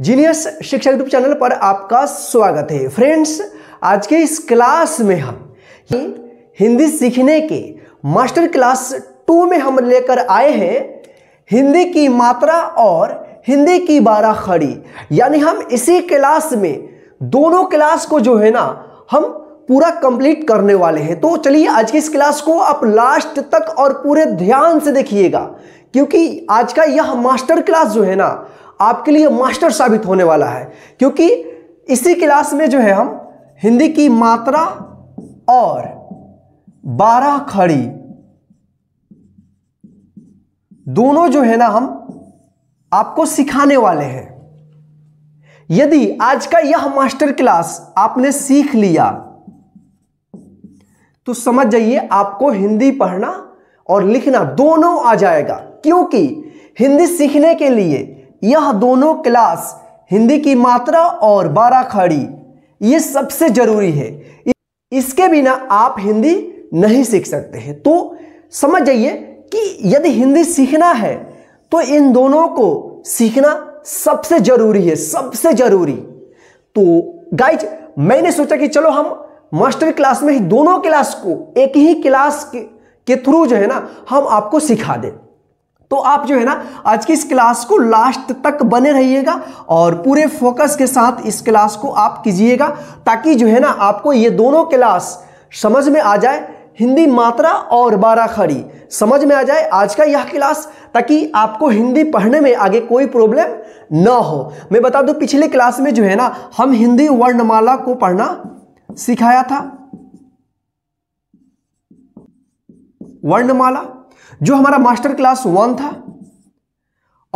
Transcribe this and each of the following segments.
Genius शिक्षा YouTube channel पर आपका स्वागत है फ्रेंड्स आज के इस क्लास में हम हिंदी सीखने के मास्टर क्लास टू में हम लेकर आए हैं हिंदी की मात्रा और हिंदी की बारह खड़ी यानी हम इसी क्लास में दोनों क्लास को जो है ना हम पूरा कंप्लीट करने वाले हैं तो चलिए आज की इस क्लास को आप लास्ट तक और पूरे ध्यान से देखिएगा क्योंकि आज का यह मास्टर क्लास जो है ना आपके लिए मास्टर साबित होने वाला है क्योंकि इसी क्लास में जो है हम हिंदी की मात्रा और बारह खड़ी दोनों जो है ना हम आपको सिखाने वाले हैं यदि आज का यह मास्टर क्लास आपने सीख लिया तो समझ जाइए आपको हिंदी पढ़ना और लिखना दोनों आ जाएगा क्योंकि हिंदी सीखने के लिए यह दोनों क्लास हिंदी की मात्रा और बारह खड़ी ये सबसे ज़रूरी है इसके बिना आप हिंदी नहीं सीख सकते हैं तो समझ जाइए कि यदि हिंदी सीखना है तो इन दोनों को सीखना सबसे ज़रूरी है सबसे ज़रूरी तो गाइज मैंने सोचा कि चलो हम मास्टर क्लास में ही दोनों क्लास को एक ही क्लास के, के थ्रू जो है ना हम आपको सिखा दें तो आप जो है ना आज की इस क्लास को लास्ट तक बने रहिएगा और पूरे फोकस के साथ इस क्लास को आप कीजिएगा ताकि जो है ना आपको ये दोनों क्लास समझ में आ जाए हिंदी मात्रा और बारा खड़ी समझ में आ जाए आज का यह क्लास ताकि आपको हिंदी पढ़ने में आगे कोई प्रॉब्लम ना हो मैं बता दूं पिछले क्लास में जो है ना हम हिंदी वर्णमाला को पढ़ना सिखाया था वर्णमाला जो हमारा मास्टर क्लास वन था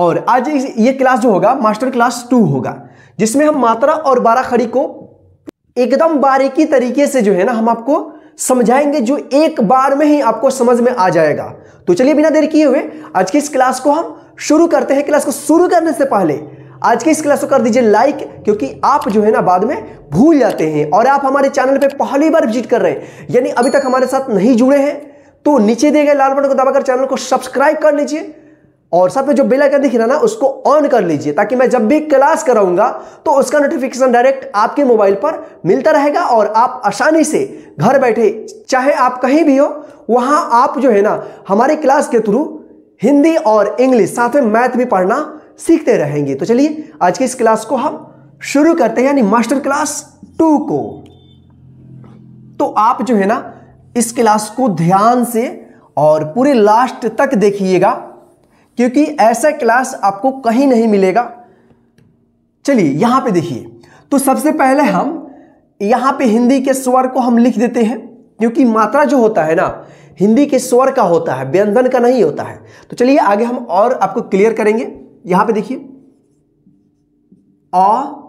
और आज ये क्लास जो होगा मास्टर क्लास टू होगा जिसमें हम मात्रा और बारह खड़ी को एकदम बारीकी तरीके से जो है ना हम आपको समझाएंगे जो एक बार में ही आपको समझ में आ जाएगा तो चलिए बिना देर किए हुए आज की इस क्लास को हम शुरू करते हैं क्लास को शुरू करने से पहले आज की इस क्लास को कर दीजिए लाइक क्योंकि आप जो है ना बाद में भूल जाते हैं और आप हमारे चैनल पे पहली बार विजिट कर रहे हैं यानी अभी तक हमारे साथ नहीं जुड़े हैं तो नीचे दिए गए लाल बटन को दबाकर चैनल को सब्सक्राइब कर लीजिए और साथ में जो बेल आइकन दिख रहा ना उसको ऑन कर लीजिए ताकि मैं जब भी क्लास कराऊंगा तो उसका नोटिफिकेशन डायरेक्ट आपके मोबाइल पर मिलता रहेगा और आप आसानी से घर बैठे चाहे आप कहीं भी हो वहां आप जो है ना हमारे क्लास के थ्रू हिंदी और इंग्लिश साथ में मैथ भी पढ़ना सीखते रहेंगे तो चलिए आज की इस क्लास को हम शुरू करते हैं यानी मास्टर क्लास टू को तो आप जो है ना इस क्लास को ध्यान से और पूरे लास्ट तक देखिएगा क्योंकि ऐसा क्लास आपको कहीं नहीं मिलेगा चलिए यहां पे देखिए तो सबसे पहले हम यहां पे हिंदी के स्वर को हम लिख देते हैं क्योंकि मात्रा जो होता है ना हिंदी के स्वर का होता है व्यंजन का नहीं होता है तो चलिए आगे हम और आपको क्लियर करेंगे यहां पे देखिए अ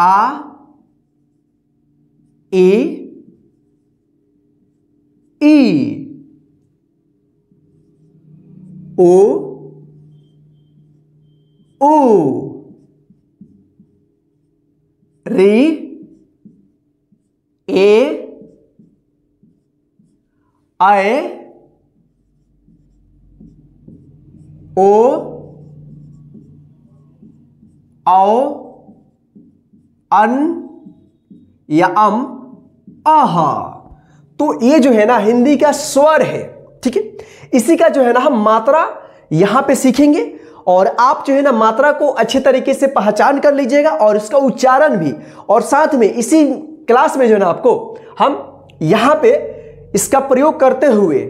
आ ए ई ओ ओ री ए आए ओ आओ अन या अम आहा तो ये जो है ना हिंदी का स्वर है ठीक है इसी का जो है ना हम मात्रा यहां पे सीखेंगे और आप जो है ना मात्रा को अच्छे तरीके से पहचान कर लीजिएगा और इसका उच्चारण भी और साथ में इसी क्लास में जो है ना आपको हम यहां पे इसका प्रयोग करते हुए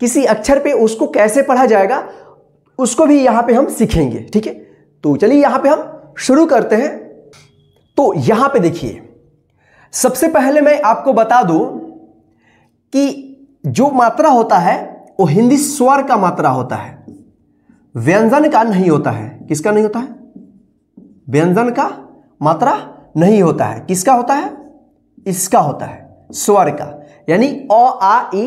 किसी अक्षर पे उसको कैसे पढ़ा जाएगा उसको भी यहां पे हम सीखेंगे ठीक है तो चलिए यहां पे हम शुरू करते हैं तो यहां पे देखिए सबसे पहले मैं आपको बता दूं कि जो मात्रा होता है वो हिंदी स्वर का मात्रा होता है व्यंजन का नहीं होता है किसका नहीं होता है व्यंजन का मात्रा नहीं होता है किसका होता है इसका होता है स्वर का यानी अ आ ई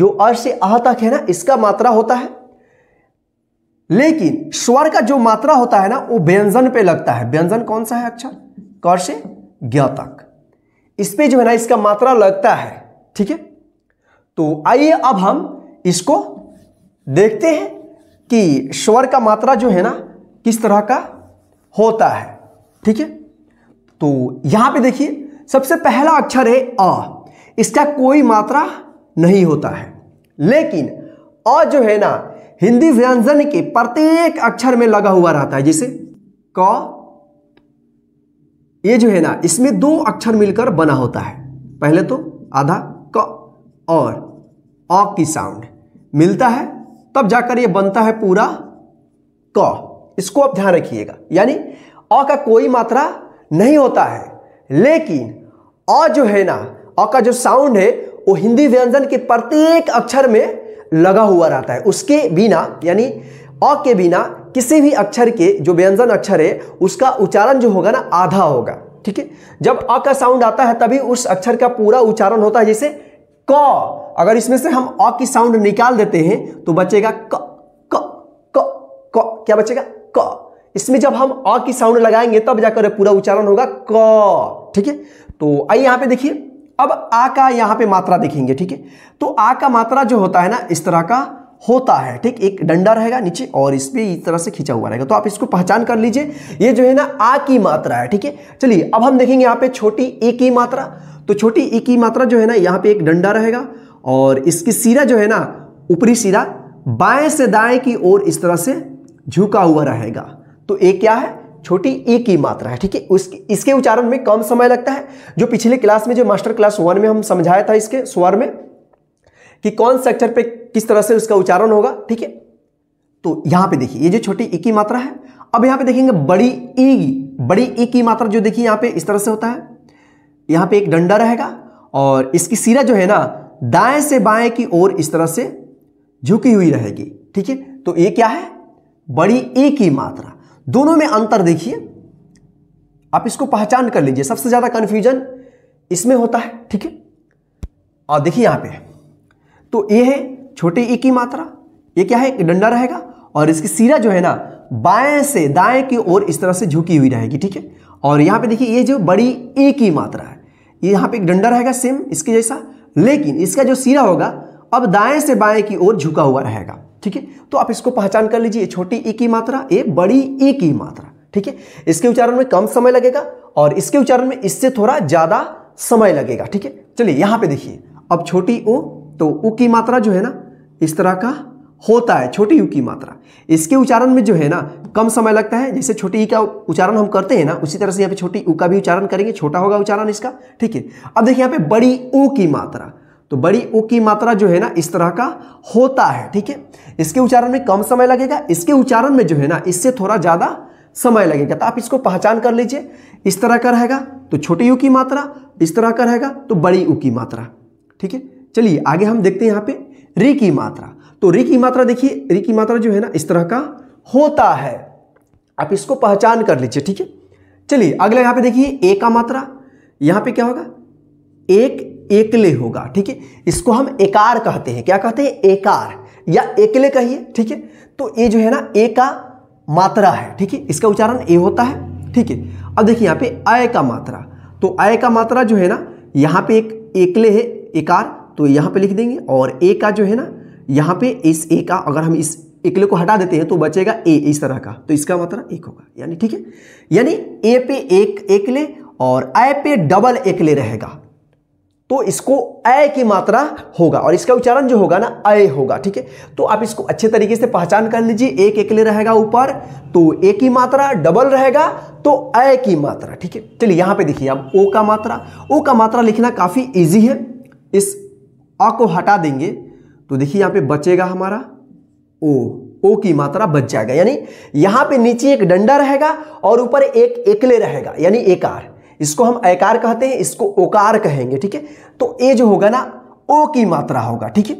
जो अ से अह तक है ना इसका मात्रा होता है लेकिन स्वर का जो मात्रा होता है ना वो व्यंजन पे लगता है व्यंजन कौन सा है अच्छा कर से ज्ञ तक इस पर जो है ना इसका मात्रा लगता है ठीक है तो आइए अब हम इसको देखते हैं कि स्वर का मात्रा जो है ना किस तरह का होता है ठीक है तो यहां पे देखिए सबसे पहला अक्षर है अ इसका कोई मात्रा नहीं होता है लेकिन अ जो है ना हिंदी व्यंजन के प्रत्येक अक्षर में लगा हुआ रहता है जैसे क ये जो है ना इसमें दो अक्षर मिलकर बना होता है पहले तो आधा क और अ की साउंड मिलता है तब जाकर ये बनता है पूरा क इसको आप ध्यान रखिएगा यानी अ का कोई मात्रा नहीं होता है लेकिन अ जो है ना अ का जो साउंड है वो हिंदी व्यंजन के प्रत्येक अक्षर में लगा हुआ रहता है उसके बिना यानी अ के बिना किसी भी अक्षर के जो व्यंजन अक्षर है उसका उच्चारण जो होगा ना आधा होगा ठीक है जब अ का साउंड आता है तभी उस अक्षर का पूरा उच्चारण होता है जैसे क अगर इसमें से हम अ की साउंड निकाल देते हैं तो बचेगा क क क क क्या बचेगा क इसमें जब हम अ की साउंड लगाएंगे तब जाकर पूरा उच्चारण होगा क ठीक है तो आइए यहां पे देखिए अब आ का यहां पे मात्रा देखेंगे ठीक है तो आ का मात्रा जो होता है ना इस तरह का होता है ठीक एक डंडा रहेगा नीचे और इस पर इस तरह से खींचा हुआ रहेगा तो आप इसको पहचान कर लीजिए ये जो है ना आ की मात्रा है ठीक है चलिए अब हम देखेंगे यहाँ पे छोटी ए की मात्रा तो छोटी ए की मात्रा जो है ना यहाँ पे एक डंडा रहेगा और इसकी सिरा जो है ना ऊपरी सिरा बाएं से दाएं की ओर इस तरह से झुका हुआ रहेगा तो ए क्या है छोटी ए की मात्रा है ठीक है उसके इसके उच्चारण में कम समय लगता है जो पिछले क्लास में जो मास्टर क्लास वन में हम समझाया था इसके स्वर में कि कौन से अक्षर पे किस तरह से उसका उच्चारण होगा ठीक है तो यहां पे देखिए ये जो छोटी ई e की मात्रा है अब यहां पे देखेंगे बड़ी ई e, बड़ी ई e की मात्रा जो देखिए यहां पे इस तरह से होता है यहां पे एक डंडा रहेगा और इसकी सिरा जो है ना दाएं से बाएं की ओर इस तरह से झुकी हुई रहेगी ठीक है तो ये क्या है बड़ी ई की मात्रा दोनों में अंतर देखिए आप इसको पहचान कर लीजिए सबसे ज्यादा कंफ्यूजन इसमें होता है ठीक है और देखिए यहां पर तो ए है छोटे ई की मात्रा ये क्या है एक डंडा रहेगा और इसकी सिरा जो है ना बाएं से दाएं की ओर इस तरह से झुकी हुई रहेगी ठीक है और यहाँ पे देखिए ये जो बड़ी ए की मात्रा है ये यहाँ पे एक डंडा रहेगा सेम इसके जैसा लेकिन इसका जो सिरा होगा अब दाएं से बाएं की ओर झुका हुआ रहेगा ठीक है तो आप इसको पहचान कर लीजिए छोटी ए की मात्रा ये बड़ी ए की मात्रा ठीक है इसके उच्चारण में कम समय लगेगा और इसके उच्चारण में इससे थोड़ा ज़्यादा समय लगेगा ठीक है चलिए यहाँ पे देखिए अब छोटी ओ तो उ की मात्रा जो है ना इस तरह का होता है छोटी यू की मात्रा इसके उच्चारण में जो है ना कम समय लगता है जैसे छोटी ई का उच्चारण हम करते हैं ना उसी तरह से यहाँ पे छोटी ऊ का भी उच्चारण करेंगे छोटा होगा उच्चारण इसका ठीक है अब देखिए यहाँ पे बड़ी ऊ की मात्रा तो बड़ी ऊ की मात्रा जो है ना इस तरह का होता है ठीक है इसके उच्चारण में कम समय लगेगा इसके उच्चारण में जो है ना इससे थोड़ा ज़्यादा समय लगेगा तो आप इसको पहचान कर लीजिए इस तरह का रहेगा तो छोटी यू की मात्रा इस तरह का रहेगा तो बड़ी ऊ की मात्रा ठीक है चलिए आगे हम देखते हैं यहां पे री की मात्रा तो री की मात्रा देखिए री की मात्रा जो है ना इस तरह का होता है आप इसको पहचान कर लीजिए ठीक है चलिए अगला यहां पे देखिए ए का मात्रा यहां पे क्या होगा एक एकले होगा ठीक है इसको हम एकार कहते हैं क्या कहते हैं एकार या एकले कहिए ठीक है तो ये जो है ना ए का मात्रा है ठीक है इसका उच्चारण ए होता है ठीक है अब देखिए यहां पे आय का मात्रा तो आय का मात्रा जो है ना यहां पे एक एकले है एकार तो यहाँ पे लिख देंगे और ए का जो है ना यहाँ पे इस ए का अगर हम इस एकले को हटा देते हैं तो बचेगा ए इस तरह का तो इसका मतलब एक होगा यानी ठीक है यानी ए पे एक एकले और ए पे डबल एकले रहेगा तो इसको ए की मात्रा होगा और इसका उच्चारण जो होगा ना अय होगा ठीक है तो आप इसको अच्छे तरीके से पहचान कर लीजिए एक एकले रहेगा ऊपर तो ए की मात्रा डबल रहेगा तो अय की मात्रा ठीक है चलिए यहां पे देखिए अब ओ का मात्रा ओ का मात्रा लिखना काफी इजी है इस अ को हटा देंगे तो देखिए यहाँ पे बचेगा हमारा ओ ओ की मात्रा बच जाएगा यानी यहाँ पे नीचे एक डंडा रहेगा और ऊपर एक एकले रहेगा यानी एकार इसको हम एकार कहते हैं इसको ओकार कहेंगे ठीक है तो ए जो होगा ना ओ की मात्रा होगा ठीक है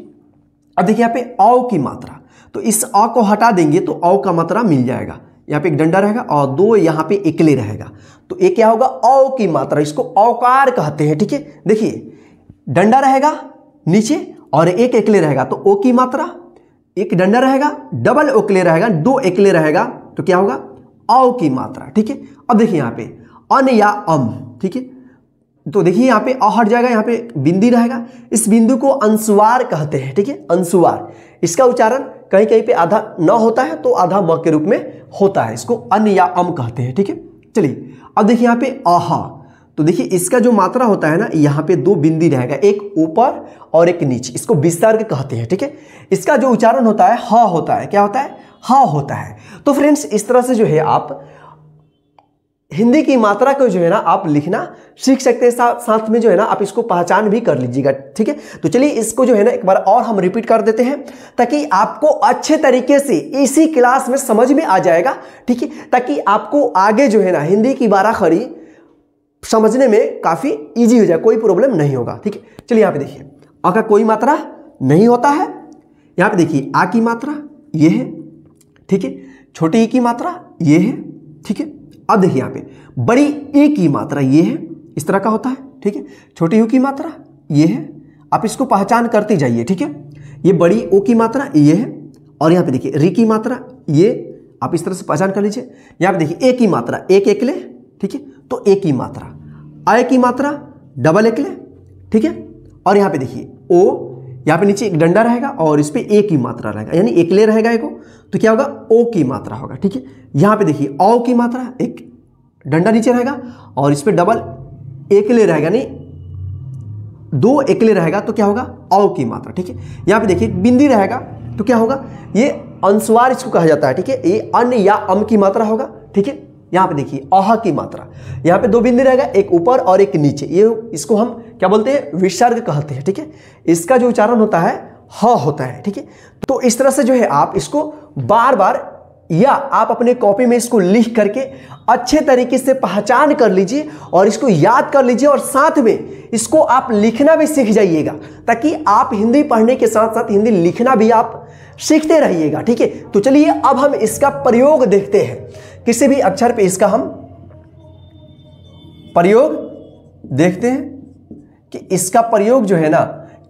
अब देखिए यहाँ पे औ की मात्रा तो इस अ को हटा देंगे तो औ का मात्रा मिल जाएगा यहाँ पे एक डंडा रहेगा और दो यहाँ पे एकले रहेगा तो ये क्या होगा औ की मात्रा इसको औकार कहते हैं ठीक है देखिए डंडा रहेगा नीचे और एक एकले रहेगा तो ओ की मात्रा एक डंडा रहेगा डबल ओकले रहेगा दो एकले रहेगा तो क्या होगा औ की मात्रा ठीक है अब देखिए यहां पे अन या अम ठीक है तो देखिए यहां पे अ हट जाएगा यहाँ पे बिंदी रहेगा इस बिंदु को अंशुवार कहते हैं ठीक है अंशुवार इसका उच्चारण कहीं कहीं पे आधा न होता है तो आधा म के रूप में होता है इसको अन या अम कहते हैं ठीक है चलिए अब देखिए यहां पर अहा तो देखिए इसका जो मात्रा होता है ना यहाँ पे दो बिंदी रहेगा एक ऊपर और एक नीचे इसको के कहते हैं ठीक है ठीके? इसका जो उच्चारण होता है ह होता है क्या होता है ह होता है तो फ्रेंड्स इस तरह से जो है आप हिंदी की मात्रा को जो है ना आप लिखना सीख सकते हैं साथ साथ में जो है ना आप इसको पहचान भी कर लीजिएगा ठीक है तो चलिए इसको जो है ना एक बार और हम रिपीट कर देते हैं ताकि आपको अच्छे तरीके से इसी क्लास में समझ में आ जाएगा ठीक है ताकि आपको आगे जो है ना हिंदी की बारा खड़ी समझने में काफ़ी ईजी हो जाए कोई प्रॉब्लम नहीं होगा ठीक है चलिए यहाँ पे देखिए अ का कोई मात्रा नहीं होता है यहाँ पे देखिए आ की मात्रा ये है ठीक है छोटी ई e की मात्रा ये है ठीक है अब देखिए यहाँ पे बड़ी ए e की मात्रा ये है इस तरह का होता है ठीक है छोटी यू की मात्रा ये है आप इसको पहचान करते जाइए ठीक है ये बड़ी ओ की मात्रा ये है और यहाँ पे देखिए री की मात्रा ये आप इस तरह से पहचान कर लीजिए यहाँ पे देखिए ए की मात्रा एक एक ले ठीक है तो एक की मात्रा आय की मात्रा डबल एक ले ठीक है और यहां पे देखिए ओ यहां पे नीचे एक डंडा रहेगा और इस पर ए की मात्रा रहेगा यानी एक ले रहेगा एक तो क्या होगा ओ की मात्रा होगा ठीक है यहां पे देखिए औ की मात्रा एक डंडा नीचे रहेगा और इस पर डबल एक ले रहेगा यानी दो ले रहेगा तो क्या होगा औ की मात्रा ठीक है यहां पे देखिए बिंदी रहेगा तो क्या होगा ये अंशवार इसको कहा जाता है ठीक है ये अन्य या अम की मात्रा होगा ठीक है यहाँ पे देखिए अह की मात्रा यहाँ पे दो बिंदी रहेगा एक ऊपर और एक नीचे ये इसको हम क्या बोलते हैं विसर्ग कहते हैं ठीक है ठीके? इसका जो उच्चारण होता है ह होता है ठीक है तो इस तरह से जो है आप इसको बार बार या आप अपने कॉपी में इसको लिख करके अच्छे तरीके से पहचान कर लीजिए और इसको याद कर लीजिए और साथ में इसको आप लिखना भी सीख जाइएगा ताकि आप हिंदी पढ़ने के साथ साथ हिंदी लिखना भी आप सीखते रहिएगा ठीक है तो चलिए अब हम इसका प्रयोग देखते हैं किसी भी अक्षर पे इसका हम प्रयोग देखते हैं कि इसका प्रयोग जो है ना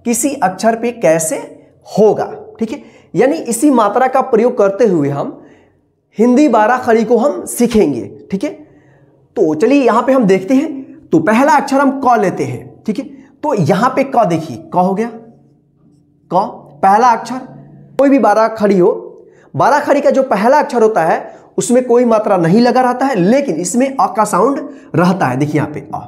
किसी अक्षर पे कैसे होगा ठीक है यानी इसी मात्रा का प्रयोग करते हुए हम हिंदी बारह खड़ी को हम सीखेंगे ठीक है तो चलिए यहां पे हम देखते हैं तो पहला अक्षर हम क लेते हैं ठीक है तो यहां पे क देखिए क हो गया क पहला अक्षर कोई भी बारह खड़ी हो बारह खड़ी का जो पहला अक्षर होता है उसमें कोई मात्रा नहीं लगा रहता है लेकिन इसमें अ का साउंड रहता है देखिए यहाँ पे अ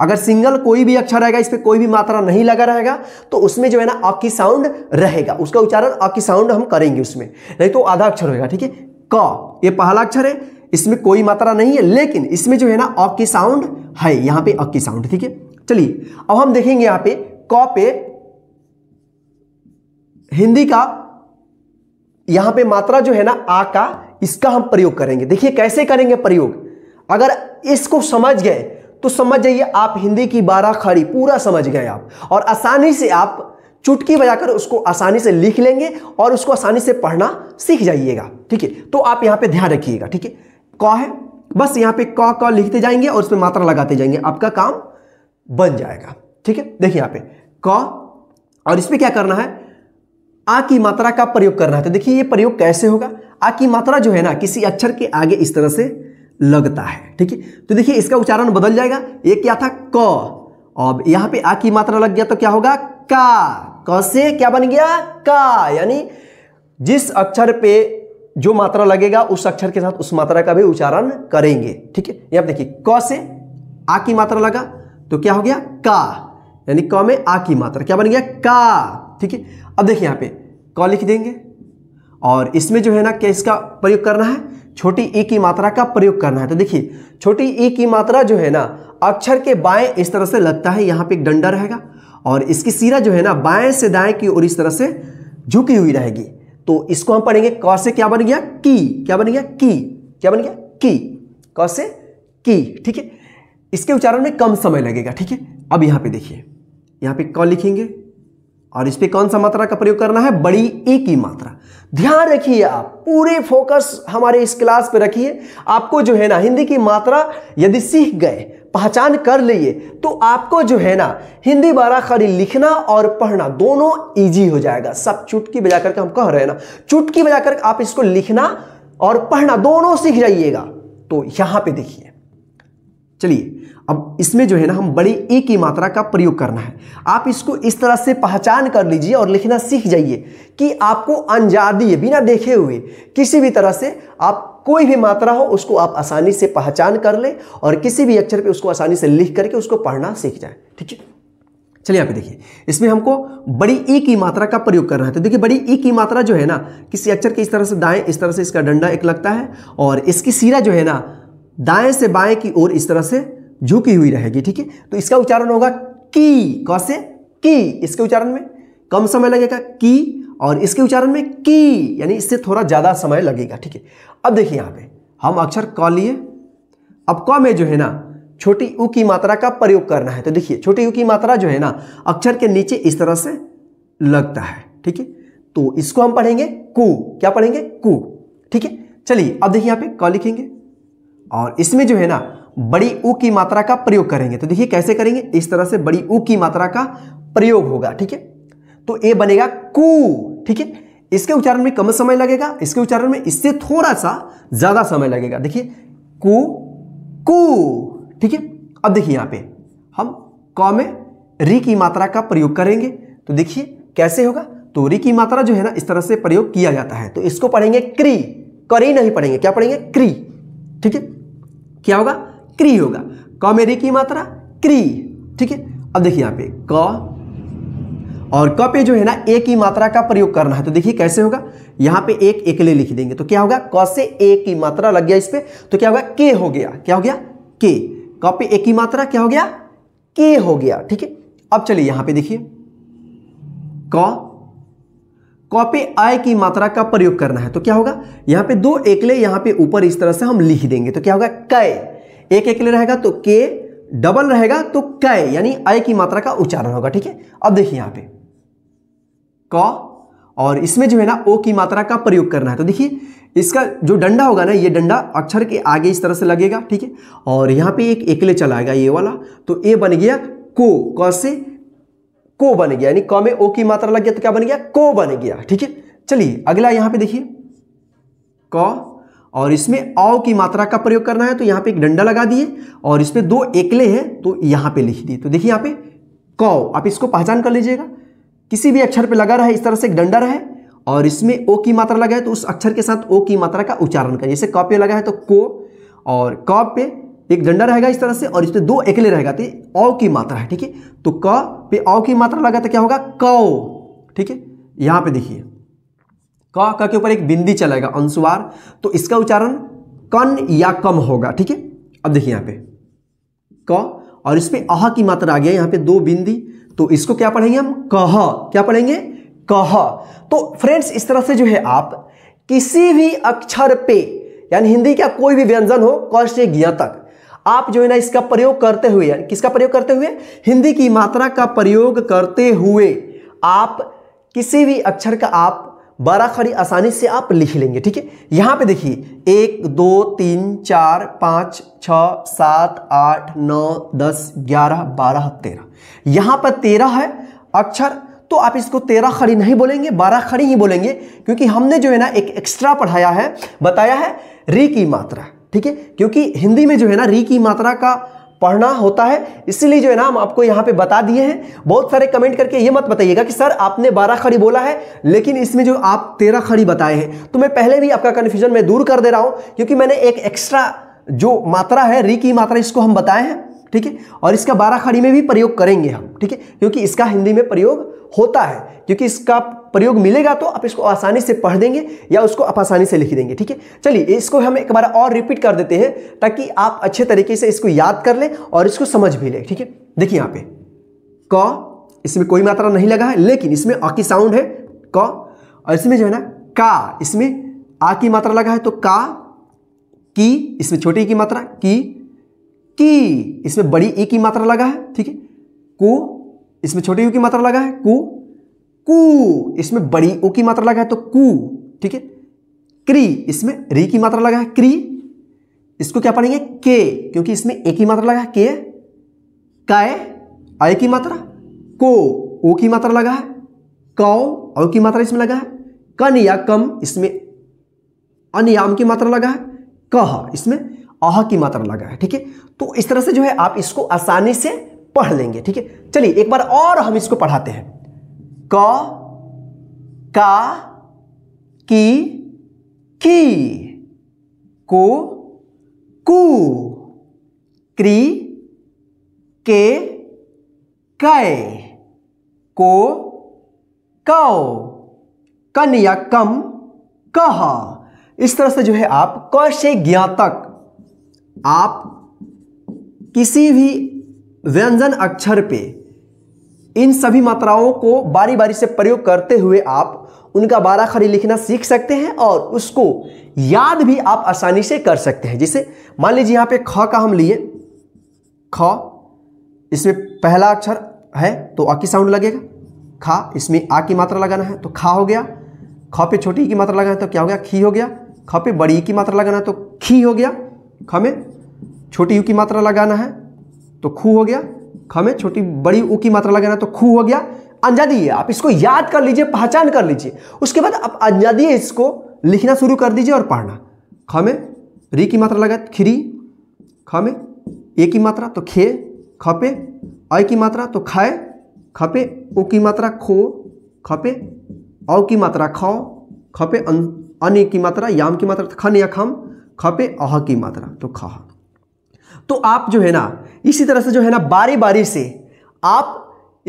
अगर सिंगल कोई भी अक्षर रहेगा इस पर कोई भी मात्रा नहीं लगा रहेगा तो उसमें जो है ना अ की साउंड रहेगा उसका उच्चारण अ की साउंड हम करेंगे उसमें नहीं तो आधा अक्षर होगा ठीक है क ये पहला अक्षर है इसमें कोई मात्रा नहीं है लेकिन इसमें जो है ना अ की साउंड है यहाँ पे अ की साउंड ठीक है चलिए अब हम देखेंगे यहाँ पे क पे हिंदी का यहां पे मात्रा जो है ना आ का इसका हम प्रयोग करेंगे देखिए कैसे करेंगे प्रयोग अगर इसको समझ गए तो समझ जाइए आप हिंदी की बारह खड़ी पूरा समझ गए आप और आसानी से आप चुटकी बजाकर उसको आसानी से लिख लेंगे और उसको आसानी से पढ़ना सीख जाइएगा ठीक है तो आप यहां पे ध्यान रखिएगा ठीक है क है बस यहां पे क क लिखते जाएंगे और उसमें मात्रा लगाते जाएंगे आपका काम बन जाएगा ठीक है देखिए यहां पे क और इसमें क्या करना है आ की मात्रा का प्रयोग करना है तो देखिए ये प्रयोग कैसे होगा आ की मात्रा जो है ना किसी अक्षर के आगे इस तरह से लगता है ठीक है तो देखिए इसका उच्चारण बदल जाएगा ये क्या था क अब यहां पे आ की मात्रा लग गया तो क्या होगा का क से क्या बन गया का यानी जिस अक्षर पे जो मात्रा लगेगा उस अक्षर के साथ उस मात्रा का भी उच्चारण करेंगे ठीक है यहां देखिए क से आ की मात्रा लगा तो क्या हो गया का यानी क में आ की मात्रा क्या बन गया का ठीक है अब देखिए यहाँ पे क लिख देंगे और इसमें जो है ना क्या इसका प्रयोग करना है छोटी ई की मात्रा का प्रयोग करना है तो देखिए छोटी ई की मात्रा जो है ना अक्षर के बाएं इस तरह से लगता है यहाँ पे एक डंडा रहेगा और इसकी सिरा जो है ना बाएं से दाएं की ओर इस तरह से झुकी हुई रहेगी तो इसको हम पढ़ेंगे क से क्या बन गया की क्या बन गया की क्या बन गया की क से की ठीक है इसके उच्चारण में कम समय लगेगा ठीक है अब यहाँ पे देखिए यहाँ पे क लिखेंगे और इस पर कौन सा मात्रा का प्रयोग करना है बड़ी ए की मात्रा ध्यान रखिए आप पूरे फोकस हमारे इस क्लास पे रखिए आपको जो है ना हिंदी की मात्रा यदि सीख गए पहचान कर लिए तो आपको जो है ना हिंदी बारा खड़ी लिखना और पढ़ना दोनों इजी हो जाएगा सब चुटकी बजा करके हम कह रहे हैं ना चुटकी बजा करके आप इसको लिखना और पढ़ना दोनों सीख जाइएगा तो यहां पे देखिए चलिए अब इसमें जो है ना हम बड़ी ए की मात्रा का प्रयोग करना है आप इसको इस तरह से पहचान कर लीजिए और लिखना सीख जाइए कि आपको अनजादी बिना देखे हुए किसी भी तरह से आप कोई भी मात्रा हो उसको आप आसानी से पहचान कर ले और किसी भी अक्षर पे उसको आसानी से लिख करके उसको पढ़ना सीख जाए ठीक है चलिए यहाँ पे देखिए इसमें हमको बड़ी ई की मात्रा का प्रयोग करना है तो देखिए बड़ी ई की मात्रा जो है ना किसी अक्षर के इस तरह से दाएं इस तरह से इसका डंडा एक लगता है और इसकी सीरा जो है ना दाएं से बाएं की ओर इस तरह से झुकी हुई रहेगी ठीक है तो इसका उच्चारण होगा की कौसे से की इसके उच्चारण में कम समय लगेगा की और इसके उच्चारण में की यानी इससे थोड़ा ज़्यादा समय लगेगा ठीक है अब देखिए यहां पे हम अक्षर क लिए अब क में जो है ना छोटी ऊ की मात्रा का प्रयोग करना है तो देखिए छोटी ऊ की मात्रा जो है ना अक्षर के नीचे इस तरह से लगता है ठीक है तो इसको हम पढ़ेंगे कु क्या पढ़ेंगे कु ठीक है चलिए अब देखिए यहां पे क लिखेंगे और इसमें जो है ना बड़ी ऊ की मात्रा का प्रयोग करेंगे तो देखिए कैसे करेंगे इस तरह से बड़ी ऊ की मात्रा का प्रयोग होगा ठीक है तो ए बनेगा कू ठीक है इसके उच्चारण में कम समय लगेगा इसके उच्चारण में इससे थोड़ा सा ज्यादा समय लगेगा देखिए कु कु ठीक है अब देखिए यहां पे हम क में री की मात्रा का प्रयोग करेंगे तो देखिए कैसे होगा तो री की मात्रा जो है ना इस तरह से प्रयोग किया जाता है तो इसको पढ़ेंगे क्री करी नहीं पढ़ेंगे क्या पढ़ेंगे क्री ठीक है क्या होगा क्री होगा क में की मात्रा क्री ठीक है अब देखिए यहां पे क और क पे जो है ना ए की मात्रा का प्रयोग करना है तो देखिए कैसे होगा यहां पे एक एकले लिख देंगे तो क्या होगा क से ए की मात्रा लग गया इस पर तो क्या होगा के हो गया क्या हो गया के क पे ए की मात्रा क्या हो गया के हो गया ठीक है अब चलिए यहां पे देखिए क कॉपे आय की मात्रा का प्रयोग करना है तो क्या होगा यहां पे दो एकले यहां पे ऊपर इस तरह से हम लिख देंगे तो क्या होगा कै एक एक के लिए रहेगा तो के डबल रहेगा तो कै यानी आय की मात्रा का उच्चारण होगा ठीक है अब देखिए यहां पे क और इसमें जो है ना ओ की मात्रा का प्रयोग करना है तो देखिए इसका जो डंडा होगा ना ये डंडा अक्षर के आगे इस तरह से लगेगा ठीक है और यहां पे एक एकले चलाएगा ये वाला तो ए बन गया को क से को बन गया यानी क में ओ की मात्रा लग गया तो क्या बन गया को बन गया ठीक है चलिए अगला यहां पे देखिए क और इसमें औ की मात्रा का प्रयोग करना है तो यहाँ पे एक डंडा लगा दिए और इसमें दो एकले हैं तो यहाँ पे लिख दिए तो देखिए यहाँ पे कौ आप इसको पहचान कर लीजिएगा किसी भी अक्षर पे लगा रहा है इस तरह से एक डंडा रहे और इसमें ओ की मात्रा लगा है तो उस अक्षर के साथ ओ की मात्रा का उच्चारण करें जैसे क पे लगा है तो को और कॉप पे एक डंडा रहेगा इस तरह से और इसमें दो एकले रहेगा तो औ की मात्रा है ठीक है तो क पे औ की मात्रा लगा तो क्या होगा कौ ठीक है यहाँ पे देखिए क क के ऊपर एक बिंदी चलेगा अंशुवार तो इसका उच्चारण कन या कम होगा ठीक है अब देखिए यहां पे क और इस पर अह की मात्रा आ गया यहां पे दो बिंदी तो इसको क्या पढ़ेंगे हम कह क्या पढ़ेंगे कह तो फ्रेंड्स इस तरह से जो है आप किसी भी अक्षर पे यानी हिंदी का कोई भी व्यंजन हो क से ज्ञ तक आप जो है ना इसका प्रयोग करते हुए किसका प्रयोग करते हुए हिंदी की मात्रा का प्रयोग करते हुए आप किसी भी अक्षर का आप बारह खड़ी आसानी से आप लिख लेंगे ठीक है यहाँ पे देखिए एक दो तीन चार पाँच छ सात आठ नौ दस ग्यारह बारह तेरह यहाँ पर तेरह है अक्षर तो आप इसको तेरह खड़ी नहीं बोलेंगे बारह खड़ी ही बोलेंगे क्योंकि हमने जो है ना एक एक्स्ट्रा पढ़ाया है बताया है री की मात्रा ठीक है क्योंकि हिंदी में जो है ना री की मात्रा का पढ़ना होता है इसीलिए जो है ना हम आपको यहाँ पे बता दिए हैं बहुत सारे कमेंट करके ये मत बताइएगा कि सर आपने बारह खड़ी बोला है लेकिन इसमें जो आप तेरह खड़ी बताए हैं तो मैं पहले भी आपका कन्फ्यूजन मैं दूर कर दे रहा हूँ क्योंकि मैंने एक एक्स्ट्रा जो मात्रा है री की मात्रा इसको हम बताए हैं ठीक है और इसका बारह खड़ी में भी प्रयोग करेंगे हम ठीक है क्योंकि इसका हिंदी में प्रयोग होता है क्योंकि इसका प्रयोग मिलेगा तो आप इसको आसानी से पढ़ देंगे या उसको आप आसानी से लिख देंगे ठीक है चलिए इसको हम एक बार और रिपीट कर देते हैं ताकि आप अच्छे तरीके से इसको याद कर लें और इसको समझ भी लें ठीक है देखिए यहाँ पे क इसमें कोई मात्रा नहीं लगा है लेकिन इसमें अ की साउंड है क और इसमें जो है ना का इसमें आ की मात्रा लगा है तो का की इसमें छोटी की मात्रा की की इसमें बड़ी ई की मात्रा लगा है ठीक है को इसमें छोटी यू की मात्रा लगा है कु कु इसमें बड़ी ओ की मात्रा लगा है तो कु ठीक है क्री इसमें री की मात्रा लगा है क्री इसको क्या पढ़ेंगे के क्योंकि इसमें ए की मात्रा लगा है के काय आय की मात्रा को ओ की मात्रा लगा है कौ औ की मात्रा इसमें लगा है कन या कम इसमें अनयाम की मात्रा लगा है कह इसमें अह की मात्रा लगा है ठीक है तो इस तरह से जो है आप इसको आसानी से पढ़ लेंगे ठीक है चलिए एक बार और हम इसको पढ़ाते हैं क का की की को कु क्री के कै को कौ कन या कम कहा इस तरह से जो है आप क से ज्ञातक आप किसी भी व्यंजन अक्षर पे इन सभी मात्राओं को बारी बारी से प्रयोग करते हुए आप उनका बाराखरी लिखना सीख सकते हैं और उसको याद भी आप आसानी से कर सकते हैं जैसे मान लीजिए यहाँ पे ख का हम लिए ख इसमें पहला अक्षर है तो आ की साउंड लगेगा खा इसमें आ की मात्रा लगाना है तो खा हो गया ख पे छोटी की मात्रा लगाना है तो क्या हो गया खी हो गया ख पे बड़ी की मात्रा लगाना है तो खी हो गया ख में छोटी यू की मात्रा लगाना है तो खू हो गया ख में छोटी बड़ी ऊ की मात्रा लगाना है तो खू हो गया अंजादी आप इसको याद कर लीजिए पहचान कर लीजिए उसके बाद आप अंजादी इसको लिखना शुरू कर दीजिए और पढ़ना ख में री की मात्रा लगा खिरी ख में ए की मात्रा तो खे खपे अ की मात्रा तो खाए खपे ओ की मात्रा खो खपे औ की मात्रा खाओ खपे अन अन की मात्रा याम की मात्रा तो खन या खम खपे अह की मात्रा तो खा तो आप जो है ना इसी तरह से जो है ना बारी बारी से आप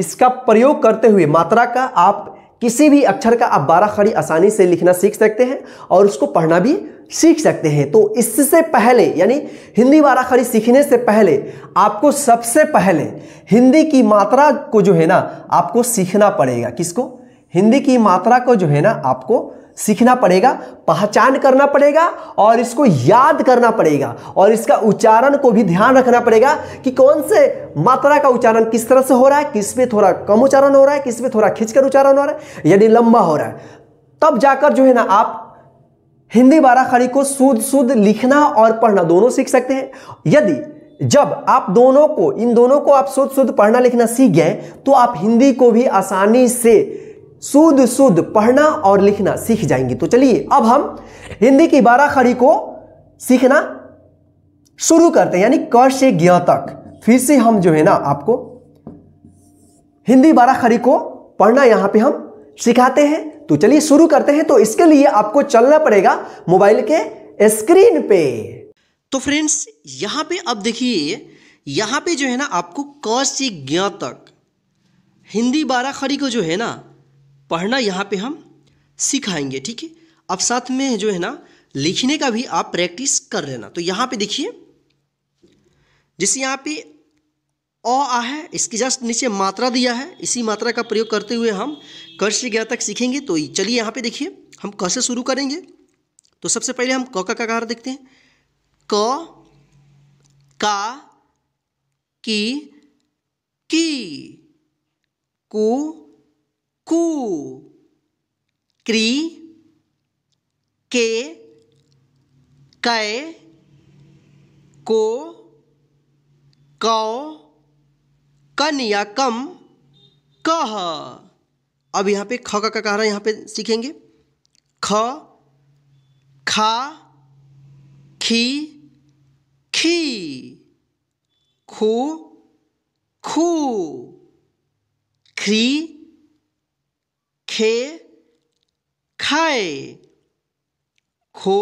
इसका प्रयोग करते हुए मात्रा का आप किसी भी अक्षर का आप बारह खड़ी आसानी से लिखना सीख सकते हैं और उसको पढ़ना भी सीख सकते हैं तो इससे पहले यानी हिंदी बारह खड़ी सीखने से पहले आपको सबसे पहले हिंदी की मात्रा को जो है ना आपको सीखना पड़ेगा किसको हिंदी की मात्रा को जो है ना आपको सीखना पड़ेगा पहचान करना पड़ेगा और इसको याद करना पड़ेगा और इसका उच्चारण को भी ध्यान रखना पड़ेगा कि कौन से मात्रा का उच्चारण किस तरह से हो रहा है किस पे थोड़ा कम उच्चारण हो रहा है किस पे थोड़ा खींचकर उच्चारण हो रहा है यदि लंबा हो रहा है तब जाकर जो है ना आप हिंदी बारा खड़ी को शुद्ध शुद्ध लिखना और पढ़ना दोनों सीख सकते हैं यदि जब आप दोनों को इन दोनों को आप शुद्ध शुद्ध पढ़ना लिखना सीख गए तो आप हिंदी को भी आसानी से शुद्ध शुद्ध पढ़ना और लिखना सीख जाएंगे तो चलिए अब हम हिंदी की बारह खड़ी को सीखना शुरू करते हैं यानी क से ज्ञ तक फिर से हम जो है ना आपको हिंदी बारह खड़ी को पढ़ना यहां पे हम सिखाते हैं तो चलिए शुरू करते हैं तो इसके लिए आपको चलना पड़ेगा मोबाइल के स्क्रीन पे तो फ्रेंड्स यहां पे अब देखिए यहां पे जो है ना आपको क से ज्ञ तक हिंदी बारह खड़ी को जो है ना पढ़ना यहाँ पे हम सिखाएंगे ठीक है अब साथ में जो है ना लिखने का भी आप प्रैक्टिस कर लेना तो यहाँ पे देखिए जैसे यहाँ पे अ आ है इसके जस्ट नीचे मात्रा दिया है इसी मात्रा का प्रयोग करते हुए हम कर्ष से ज्ञा तक सीखेंगे तो चलिए यहाँ पे देखिए हम क से शुरू करेंगे तो सबसे पहले हम क का ककार देखते हैं क का की की कु कू क्री के कै को कौ कम कह अब यहाँ पे ख का कह रहा है यहाँ पे सीखेंगे ख खा खी खी खू खू ख्री खे खाए खो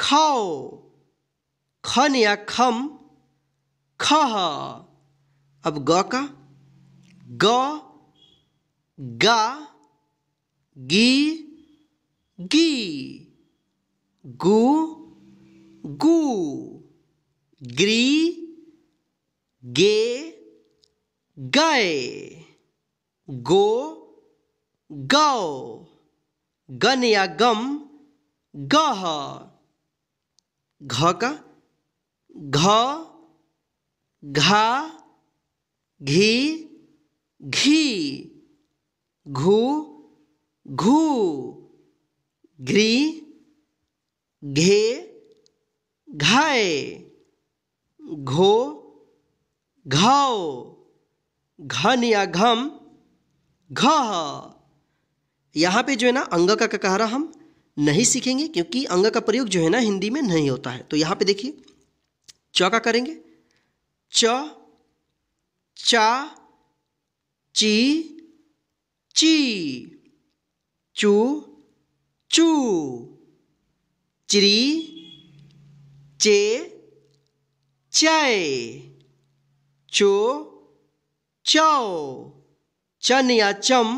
खाओ खन या खम खह अब ग का ग गा गी गी गु गु ग्री गे गए गो गौ गन या गम गह घ का घ घा घी घी घू घू घ्री घे घाय घो घाओ घन या घम घ यहाँ पे जो है ना अंग का ककारा हम नहीं सीखेंगे क्योंकि अंग का प्रयोग जो है ना हिंदी में नहीं होता है तो यहाँ पे देखिए च का करेंगे च चा ची ची चू चू चिरी चे चय चो चौ चन या चम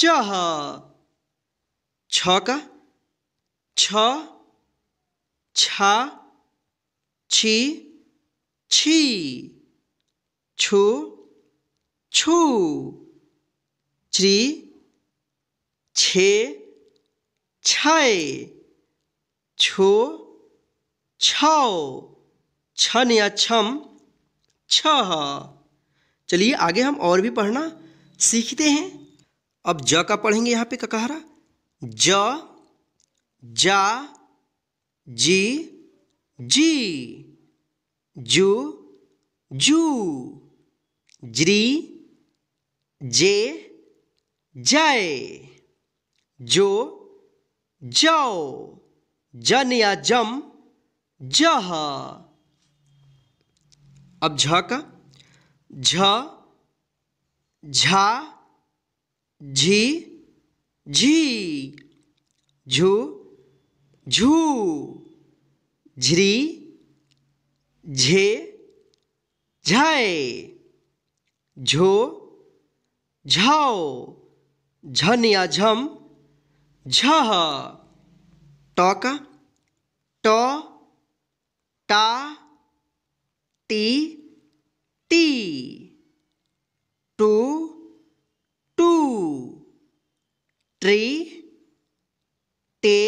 चह छ का छ छा छी छी छु छु च्री छे छय छो छौ छन या छम छह चलिए आगे हम और भी पढ़ना सीखते हैं अब ज का पढ़ेंगे यहाँ पे ककहरा ज जा जी जी जू जू जी जे जय जो जाओ जन या जम जह अब झ का झ झा झी झी झू झू झ्री झे झाए झो झाओ झन या झम झह टक ट टा टी टी टू ट्री टे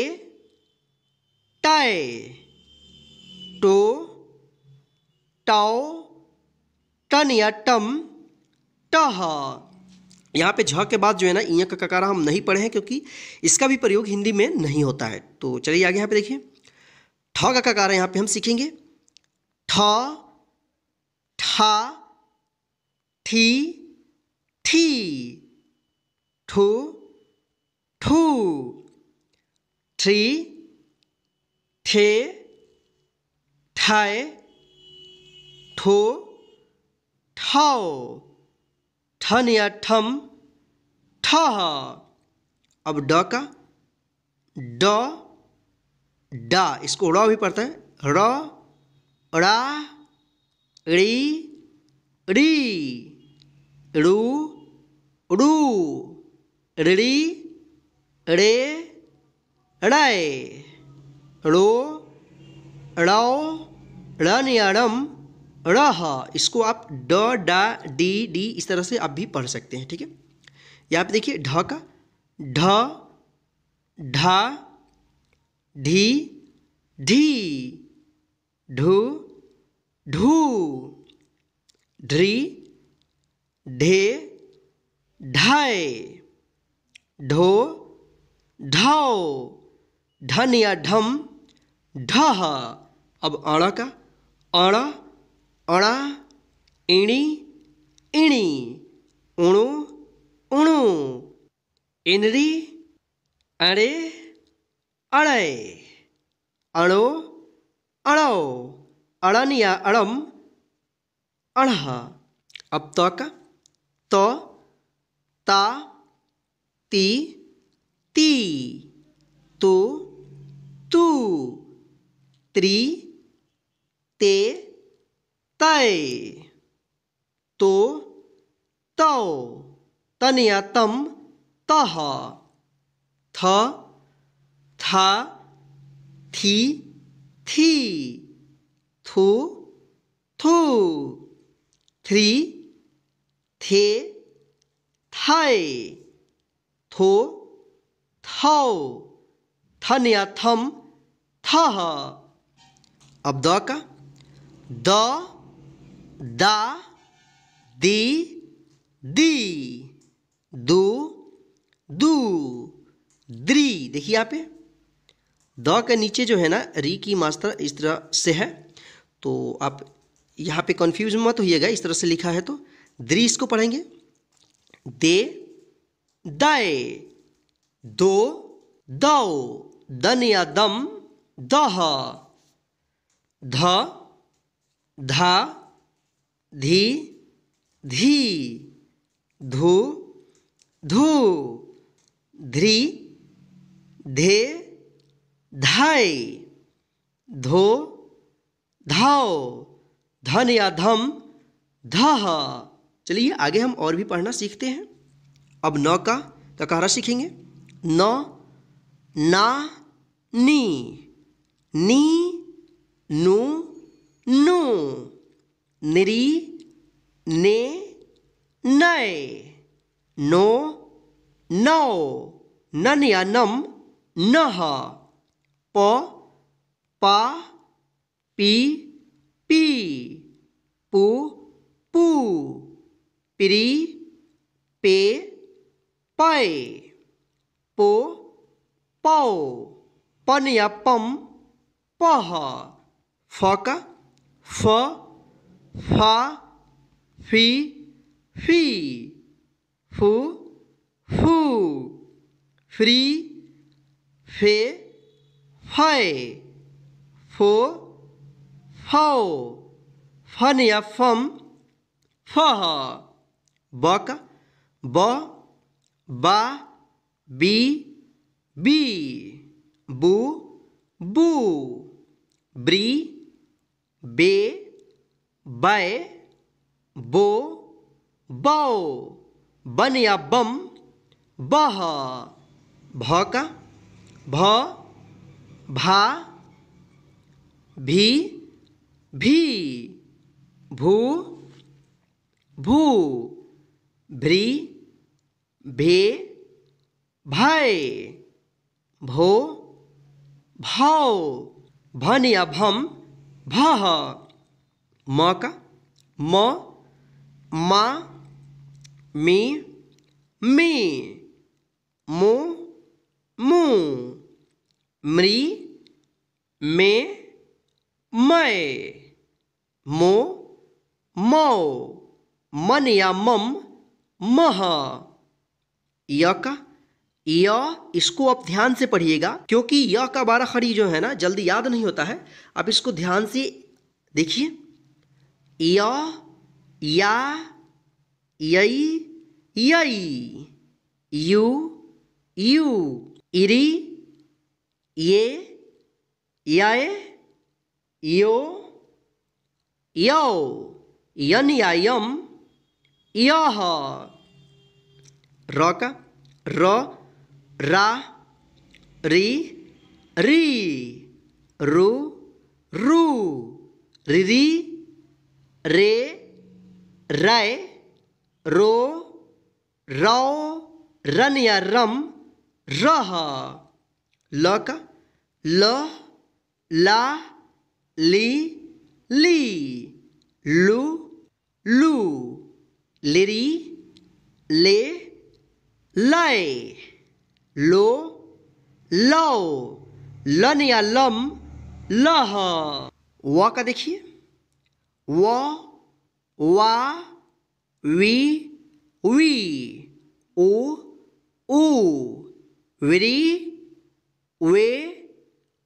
टय टो टाओ टन या टम टह यहाँ पे झ के बाद जो है ना इं का ककारा हम नहीं पढ़े हैं क्योंकि इसका भी प्रयोग हिंदी में नहीं होता है तो चलिए आगे यहाँ पे देखिए ठ का ककारा यहाँ पे हम सीखेंगे ठ ठा थी थी ठो ठू थ्री थे ठाए ठो ठाओ ठन या ठम ठह अब ड का ड डा इसको र भी पड़ता है र रा री री रू रू री रे रे रो रो रणियाणम रह इसको आप ड डा डी डी इस तरह से आप भी पढ़ सकते हैं ठीक है यहाँ पे देखिए ढ का ढ ढा ढी ढी ढू ढू ढ्री ढे ढाए ढो ढाओ ढन या ढम ढह अब अण का अण अणा इणी इणी उणु उणु इनरी अणे अणे अणो अणो अड़न या अड़म अणह अब तक तो ता ती ती तो तू त्री ते तय तो तौ तन या तम तह थ था थी थी थो थो थ्री थे थाय थो थौ थन या थम थ अब द का द दा दी दी दू दू द्री देखिए यहाँ पे द के नीचे जो है ना री की मास्टर इस तरह से है तो आप यहाँ पे कंफ्यूज मत होइएगा इस तरह से लिखा है तो द्री इसको पढ़ेंगे दे दाए दो दौ दन या दम दह ध धा धी धी धू धू ध्री धे धाय धो धाओ धन या धम धह चलिए आगे हम और भी पढ़ना सीखते हैं अब नौ का तकारा सीखेंगे नो ना नी नी नु नु निरी ने नय नो नौ नन या नम नह प पा पी पी पू पू प्री पे पै पो पौ पन या पम पह फक फ फा फी फी फू फू फ्री फे फय फो फौ फन या फम फह बक ब बा बी बी बू बू ब्री बे बय बो बौ बन या बम बह भ का भ भा भी भी भू भू भ्री भे भय भो भाव भन या भम भ म का म मा मी मी मो मु म्री मे मय मो मऊ मन या मम मह यका या इसको आप ध्यान से पढ़िएगा क्योंकि या का बारह खड़ी जो है ना जल्दी याद नहीं होता है आप इसको ध्यान से देखिए या या यई यई यू यू इरी ये याए यो यो यन यम यह र का र रा री री रु रू रिरी रे रय रो रौ रन या रम रह लक ल ला ली ली लू लू लिरी ले लय लो लो लन या लम लह व का देखिए व वा वी वी ओ ऊ वरी वे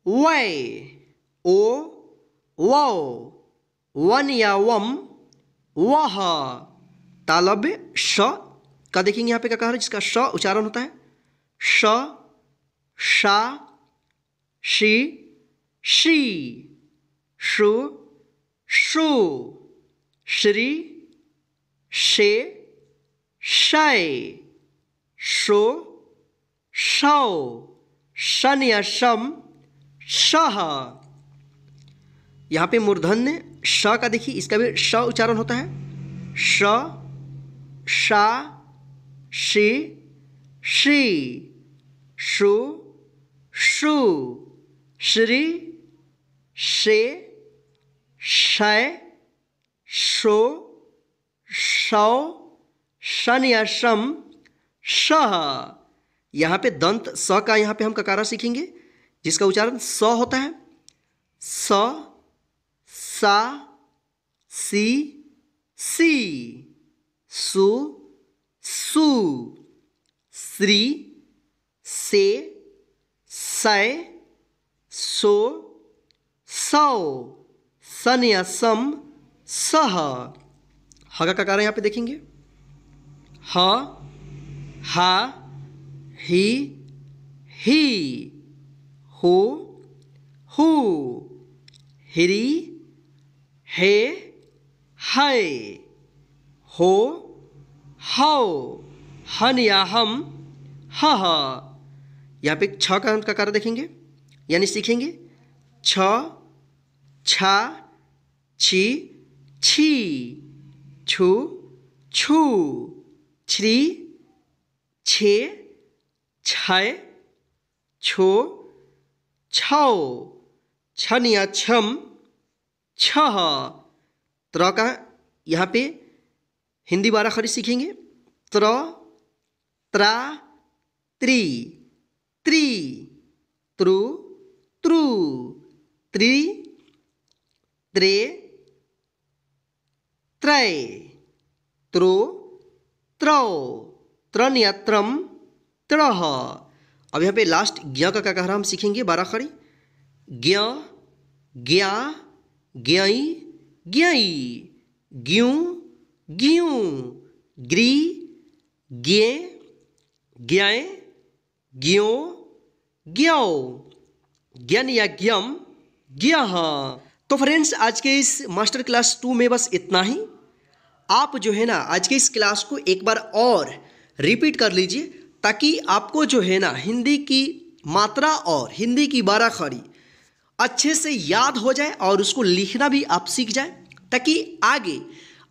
वै ओ वो वन या वम वह तालब्य श का देखेंगे यहाँ पे क्या कहा है जिसका श उच्चारण होता है श शा शी शी शु शु श्री शे शय शो शौ शम शह यहाँ पे मूर्धन्य श का देखिए इसका भी श उच्चारण होता है श शा शी शी शु शु श्री शे शय शो शौ शन या शम यहाँ पे दंत स का यहाँ पे हम ककारा सीखेंगे जिसका उच्चारण स होता है स सा सी सी सु सु श्री से सय सो सौ सन या सम सह ह का कारण यहाँ पे देखेंगे ह हा ही ही हो हु हिरी हे है हो हौ हन या हम हा, हा। यहाँ पे छ का अंत का कार देखेंगे यानी सीखेंगे छ छा छी छी छू छू छ्री छे छय छो छौ छन या छम छह त्र का यहाँ पे हिंदी बारह खरी सीखेंगे त्र त्रा त्री त्री त्रु त्रु त्रि त्रे त्रय त्रो त्रौ या त्रम त्र अब यहाँ पे लास्ट ज्ञ का क्या कह रहा हम सीखेंगे बारह खड़ी ज्ञ ज्ञा ज्ञई ज्ञई ग्यू ग्यू ग्री ज्ञे ज्ञय ज्ञो ज्ञो ज्ञान या ज्ञम ज्ञ तो फ्रेंड्स आज के इस मास्टर क्लास टू में बस इतना ही आप जो है ना आज के इस क्लास को एक बार और रिपीट कर लीजिए ताकि आपको जो है ना हिंदी की मात्रा और हिंदी की बारह अच्छे से याद हो जाए और उसको लिखना भी आप सीख जाए ताकि आगे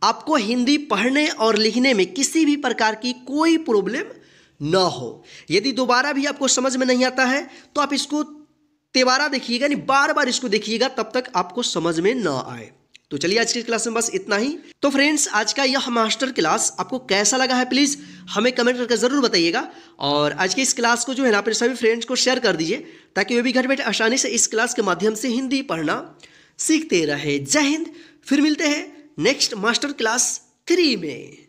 आपको हिंदी पढ़ने और लिखने में किसी भी प्रकार की कोई प्रॉब्लम न हो यदि दोबारा भी आपको समझ में नहीं आता है तो आप इसको तेबारा देखिएगा यानी बार बार इसको देखिएगा तब तक आपको समझ में न आए तो चलिए आज की क्लास में बस इतना ही तो फ्रेंड्स आज का यह मास्टर क्लास आपको कैसा लगा है प्लीज़ हमें कमेंट करके ज़रूर बताइएगा और आज की इस क्लास को जो है ना अपने सभी फ्रेंड्स को शेयर कर दीजिए ताकि वे भी घर बैठे आसानी से इस क्लास के माध्यम से हिंदी पढ़ना सीखते रहे जय हिंद फिर मिलते हैं नेक्स्ट मास्टर क्लास थ्री में